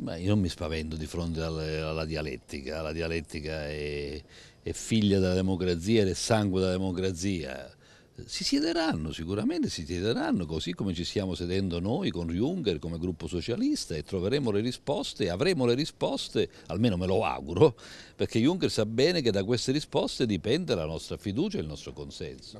Ma io non mi spavento di fronte alla dialettica, la dialettica è, è figlia della democrazia ed è sangue della democrazia. Si siederanno, sicuramente si siederanno, così come ci stiamo sedendo noi con Juncker come gruppo socialista e troveremo le risposte, avremo le risposte, almeno me lo auguro, perché Juncker sa bene che da queste risposte dipende la nostra fiducia e il nostro consenso.